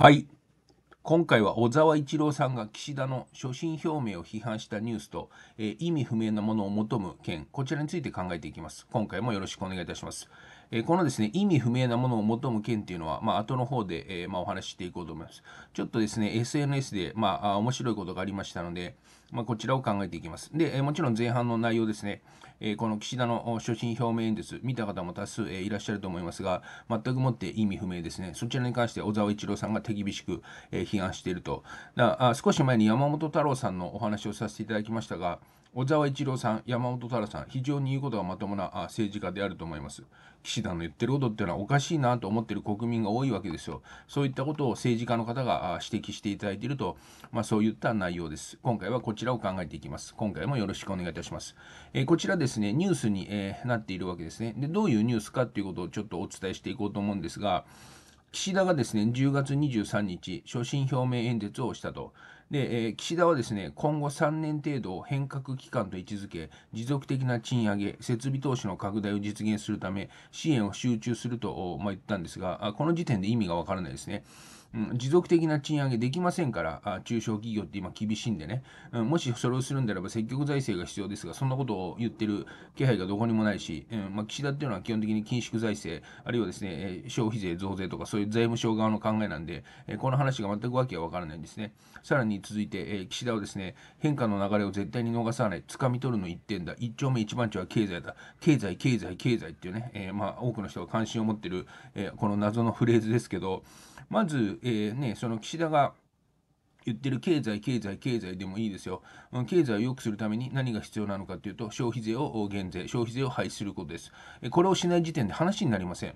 はい。今回は小沢一郎さんが岸田の所信表明を批判したニュースと、えー、意味不明なものを求む件、こちらについて考えていきます。今回もよろしくお願いいたします。えー、このですね、意味不明なものを求む件っていうのは、まあ、後の方で、えー、まあ、お話ししていこうと思います。ちょっとですね、SNS で、まあ、面白いことがありましたので、まあ、こちらを考えていきます。で、えもちろん前半の内容ですね、えこの岸田の所信表明演説、見た方も多数、えいらっしゃると思いますが、全くもって意味不明ですね。そちらに関して小沢一郎さんが手厳しく、え批判していると。だあ少し前に山本太郎さんのお話をさせていただきましたが、小沢一郎さん、山本太郎さん、非常に言うことがまともな政治家であると思います。岸田の言ってることっていうのはおかしいなと思ってる国民が多いわけですよ。そういったことを政治家の方が指摘していただいていると、まあ、そういった内容です。今回はこちらを考えていきます。今回もよろしくお願いいたします。えー、こちらですね、ニュースに、えー、なっているわけですね。で、どういうニュースかということをちょっとお伝えしていこうと思うんですが、岸田がですね、10月23日、所信表明演説をしたと。で、えー、岸田はですね、今後3年程度を変革期間と位置づけ、持続的な賃上げ、設備投資の拡大を実現するため、支援を集中すると、まあ、言ったんですが、この時点で意味がわからないですね。うん、持続的な賃上げできませんから、中小企業って今厳しいんでね、うん、もしそれをするんであれば積極財政が必要ですが、そんなことを言ってる気配がどこにもないし、うんまあ、岸田っていうのは基本的に緊縮財政、あるいはですね、消費税増税とかそういう財務省側の考えなんで、この話が全くわけが分からないんですね。さらに続いて、岸田はですね、変化の流れを絶対に逃さない、掴み取るの一点だ、一丁目一番地は経済だ、経済、経済、経済っていうね、えまあ多くの人が関心を持ってる、えこの謎のフレーズですけど、まず、ええー、ね、その岸田が言ってる経済、経済、経済でもいいですよ。経済を良くするために何が必要なのかというと、消費税を減税、消費税を廃止することです。これをしない時点で話になりません。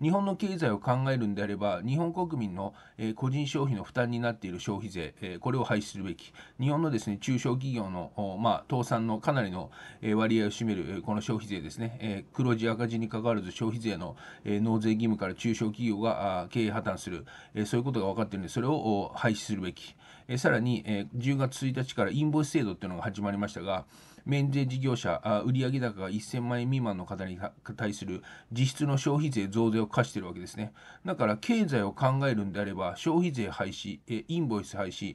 日本の経済を考えるんであれば日本国民の、えー、個人消費の負担になっている消費税、えー、これを廃止するべき日本のですね中小企業の、まあ、倒産のかなりの割合を占めるこの消費税ですね、えー、黒字赤字にかかわらず消費税の、えー、納税義務から中小企業が経営破綻する、えー、そういうことが分かっているのでそれを廃止するべき。えさらに、え10月1日からインボイス制度っていうのが始まりましたが、免税事業者、売上高が1000万円未満の方に対する実質の消費税増税を課しているわけですね。だから経済を考えるんであれば、消費税廃止、インボイス廃止、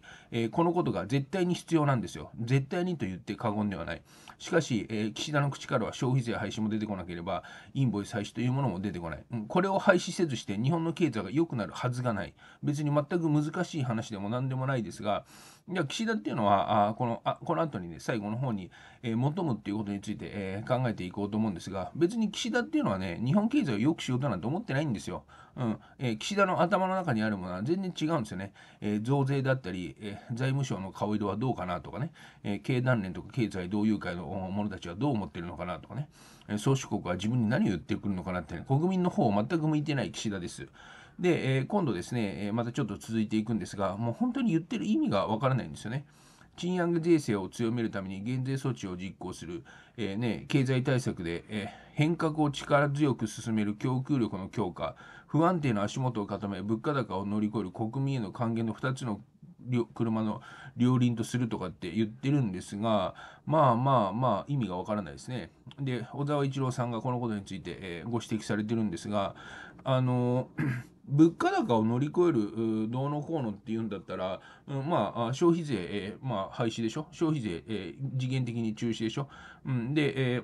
このことが絶対に必要なんですよ。絶対にと言って過言ではない。しかし、岸田の口からは消費税廃止も出てこなければ、インボイス廃止というものも出てこない。これを廃止せずして日本の経済が良くなるはずがない。別に全く難しい話でも何でもないですですがいや岸田っていうのはあこのあこの後にね最後の方に、えー、求むっていうことについて、えー、考えていこうと思うんですが別に岸田っていうのはね日本経済を良くしようだなんて思ってないんですよ、うんえー、岸田の頭の中にあるものは全然違うんですよね、え増税だったり、え財務省の顔色はどうかなとかね、え経団連とか経済同友会の者たちはどう思ってるのかなとかね、え宗主国は自分に何を言ってくるのかなって、ね、国民の方を全く向いてない岸田です。で、え今度ですね、またちょっと続いていくんですが、もう本当に言ってる意味がわからないんですよね。賃上げ税制を強めるために減税措置を実行する、えー、ね、経済対策で、えー、変革を力強く進める供給力の強化、不安定な足元を固め、物価高を乗り越える国民への還元の2つの車の両輪とするとかって言ってるんですが、まあまあまあ意味がわからないですね。で、小沢一郎さんがこのことについて、えー、ご指摘されてるんですが、あのー物価高を乗り越えるどうのこうのっていうんだったら、うん、まあ消費税、えー、まあ、廃止でしょ消費税、えー、次元的に中止でしょ、うん、で、えー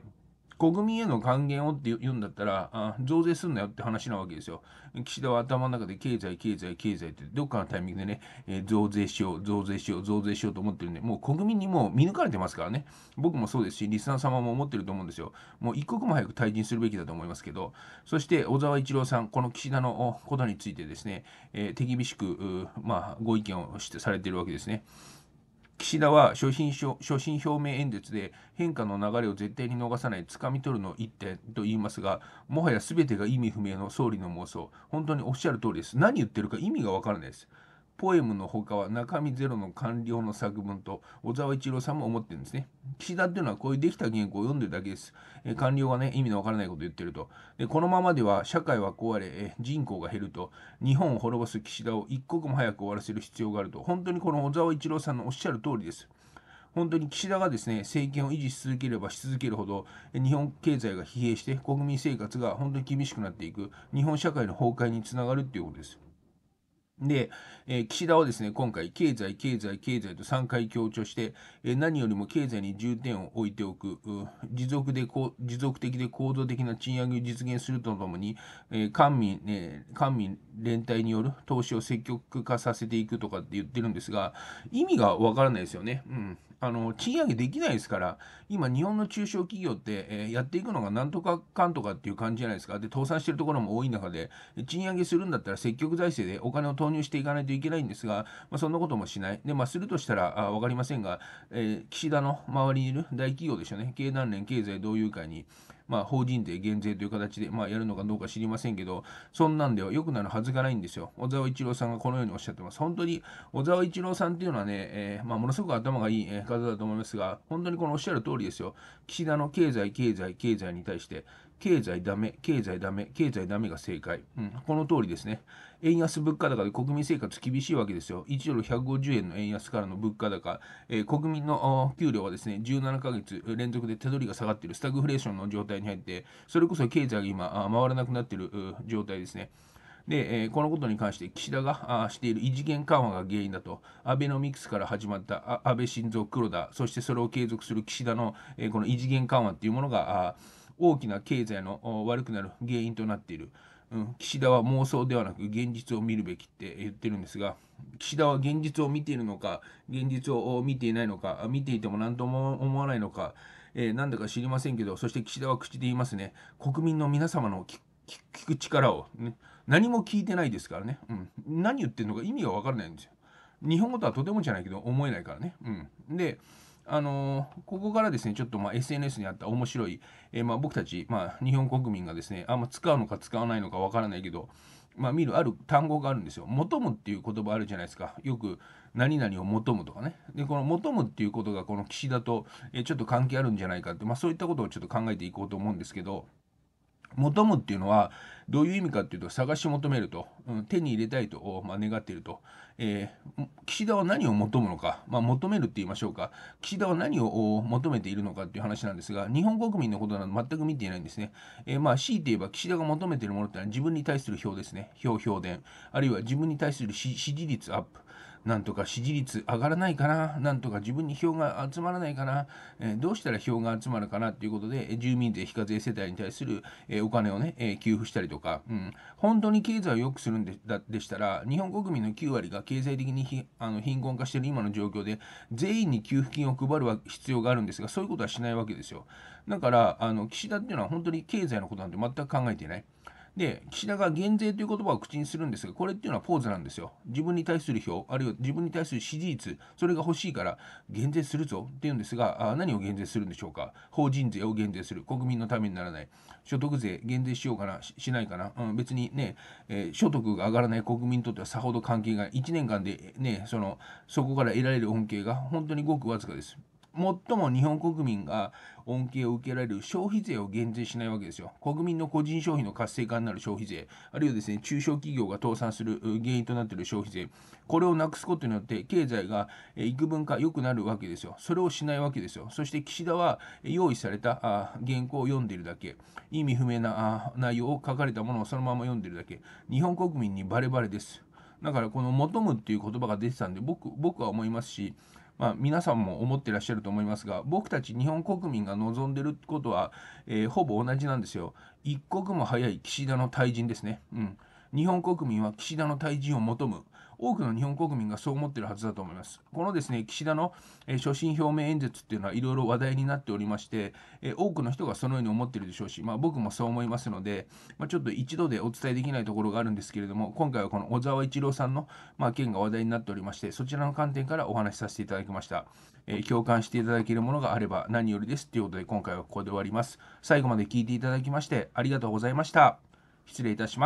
国民への還元をって言うんだったらあ増税すんなよって話なわけですよ。岸田は頭の中で経済経済経済ってどっかのタイミングでね、えー、増税しよう増税しよう増税しようと思ってるんでもう国民にもう見抜かれてますからね僕もそうですしリスナー様も思ってると思うんですよ。もう一刻も早く退陣するべきだと思いますけどそして小沢一郎さんこの岸田のことについてですね、えー、手厳しくまあ、ご意見をしてされてるわけですね。岸田は所信所信表明演説で変化の流れを絶対に逃さない掴み取るの一点と言いますがもはや全てが意味不明の総理の妄想本当におっしゃる通りです何言ってるか意味が分からないですポエムの他は中身ゼロの官僚の作文と小沢一郎さんも思ってるんですね。岸田っていうのはこういうできた原稿を読んでるだけです。え官僚がね、意味のわからないことを言ってると。で、このままでは社会は壊れ、え人口が減ると、日本を滅ぼす岸田を一刻も早く終わらせる必要があると。本当にこの小沢一郎さんのおっしゃる通りです。本当に岸田がですね政権を維持し続ければし続けるほど日本経済が疲弊して国民生活が本当に厳しくなっていく日本社会の崩壊につながるっていうことです。で、えー、岸田はですね、今回、経済、経済、経済と3回強調して、えー、何よりも経済に重点を置いておく、持続で持続的で構造的な賃上げを実現するとともに、えー、官民、え官民連帯による投資を積極化させていくとかって言ってるんですが、意味がわからないですよね。うんあの賃上げできないですから今日本の中小企業って、えー、やっていくのがなんとかかんとかっていう感じじゃないですかで倒産してるところも多い中で賃上げするんだったら積極財政でお金を投入していかないといけないんですが、まあ、そんなこともしないで、まあ、するとしたらあ分かりませんが、えー、岸田の周りにいる大企業でしょうね経団連経済同友会に、まあ、法人税減税という形で、まあ、やるのかどうか知りませんけど、そんなんでは良くなるはずがないんですよ。小沢一郎さんがこのようにおっしゃってます。本当に小沢一郎さんっていうのはね、えー、まあ、ものすごく頭がいい方だと思いますが、本当にこのおっしゃる通りですよ。岸田の経済、経済、経済に対して、経済ダメ、経済ダメ、経済ダメが正解。うん、この通りですね。円安物価高で国民生活厳しいわけですよ。1ドル150円の円安からの物価高、えー、国民の給料はですね、17ヶ月連続で手取りが下がっているスタグフレーションの状態に入って、それこそ経済が今、回らなくなっている状態ですね。で、えー、このことに関して岸田があしている異次元緩和が原因だと、アベノミクスから始まった安倍晋三黒田、そしてそれを継続する岸田の、えー、この異次元緩和っていうものが、大きな経済の悪くなる原因となっている。うん、岸田は妄想ではなく現実を見るべきって言ってるんですが岸田は現実を見ているのか現実を見ていないのか見ていても何とも思わないのか、えー、なんだか知りませんけどそして岸田は口で言いますね国民の皆様の聞く力を、ね、何も聞いてないですからね、うん、何言ってるのか意味が分からないんですよ。日本語とはとてもじゃないけど思えないからね。うん、であのここからですね、ちょっとま SNS にあった面白い、えー、ま僕たち、まあ、日本国民がですね、あんま使うのか使わないのかわからないけど、まあ、見るある単語があるんですよ。求むっていう言葉あるじゃないですか。よく何々を求むとかね。で、この求むっていうことがこの岸田とえちょっと関係あるんじゃないかって、まあ、そういったことをちょっと考えていこうと思うんですけど、求むっていうのはどういう意味かっていうと探し求めると、うん、手に入れたいと、まあ、願っていると、えー、岸田は何を求むのか、まあ、求めるって言いましょうか岸田は何を求めているのかっていう話なんですが日本国民のことなど全く見ていないんですね、えー、まあ強いて言えば岸田が求めているものってのは自分に対する票ですね票票伝あるいは自分に対する支持率アップなんとか支持率上がらないかな、なんとか自分に票が集まらないかな、えどうしたら票が集まるかなということで、住民税非課税世帯に対する、えお金をね、え給付したりとか、うん、本当に経済を良くするんでだでしたら、日本国民の9割が経済的にあの貧困化している今の状況で、全員に給付金を配る必要があるんですが、そういうことはしないわけですよ。だから、あの岸田っていうのは本当に経済のことなんて全く考えていない。で、岸田が減税という言葉を口にするんですが、これっていうのはポーズなんですよ。自分に対する票、あるいは自分に対する支持率、それが欲しいから減税するぞっていうんですが、あ何を減税するんでしょうか。法人税を減税する。国民のためにならない。所得税減税しようかな、しないかな。うん、別にね、えー、所得が上がらない国民にとってはさほど関係が1年間でね、その、そこから得られる恩恵が本当にごくわずかです。最も日本国民が恩恵を受けられる消費税を減税しないわけですよ。国民の個人消費の活性化になる消費税、あるいはですね、中小企業が倒産する原因となっている消費税、これをなくすことによって経済が幾分か良くなるわけですよ。それをしないわけですよ。そして岸田は用意された原稿を読んでいるだけ、意味不明な内容を書かれたものをそのまま読んでいるだけ、日本国民にバレバレです。だからこの求むっていう言葉が出てたんで僕僕は思いますしまあ、皆さんも思ってらっしゃると思いますが僕たち日本国民が望んでることは、えー、ほぼ同じなんですよ一刻も早い岸田の退陣ですね、うん、日本国民は岸田の退陣を求む多くの日本国民がそう思ってるはずだと思います。このですね、岸田の、え所信表明演説っていうのはいろいろ話題になっておりまして、え多くの人がそのように思ってるでしょうし、まあ、僕もそう思いますので、まあ、ちょっと一度でお伝えできないところがあるんですけれども、今回はこの小沢一郎さんの、まあ、件が話題になっておりまして、そちらの観点からお話しさせていただきました。え共感していただけるものがあれば何よりですということで今回はここで終わります。最後まで聞いていただきましてありがとうございました。失礼いたします。